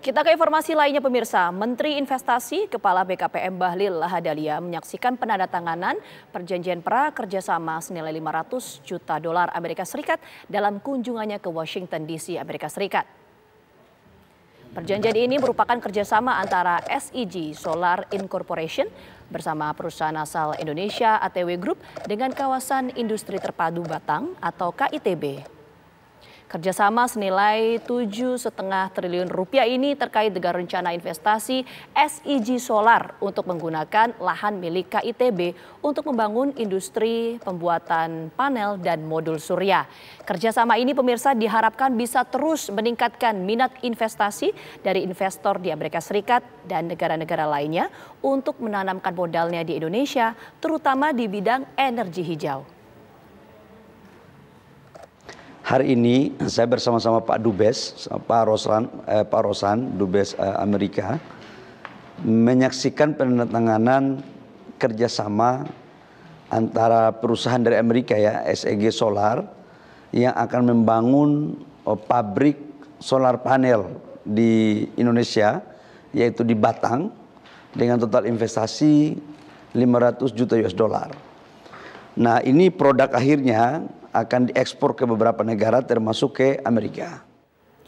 Kita ke informasi lainnya pemirsa. Menteri Investasi Kepala BKPM Bahlil Lahadalia menyaksikan penandatanganan perjanjian pra kerjasama senilai 500 juta dolar Amerika Serikat dalam kunjungannya ke Washington DC, Amerika Serikat. Perjanjian ini merupakan kerjasama antara SEG Solar Incorporation bersama perusahaan asal Indonesia ATW Group dengan kawasan industri terpadu Batang atau KITB. Kerjasama senilai setengah triliun rupiah ini terkait dengan rencana investasi SIG e Solar untuk menggunakan lahan milik KITB untuk membangun industri pembuatan panel dan modul surya. Kerjasama ini pemirsa diharapkan bisa terus meningkatkan minat investasi dari investor di Amerika Serikat dan negara-negara lainnya untuk menanamkan modalnya di Indonesia terutama di bidang energi hijau. Hari ini saya bersama-sama Pak Dubes, Pak Rosan, eh, Pak Rosan Dubes eh, Amerika menyaksikan penandatanganan kerjasama antara perusahaan dari Amerika ya SEG Solar yang akan membangun oh, pabrik solar panel di Indonesia yaitu di Batang dengan total investasi 500 juta US dollar. Nah, ini produk akhirnya akan diekspor ke beberapa negara termasuk ke Amerika.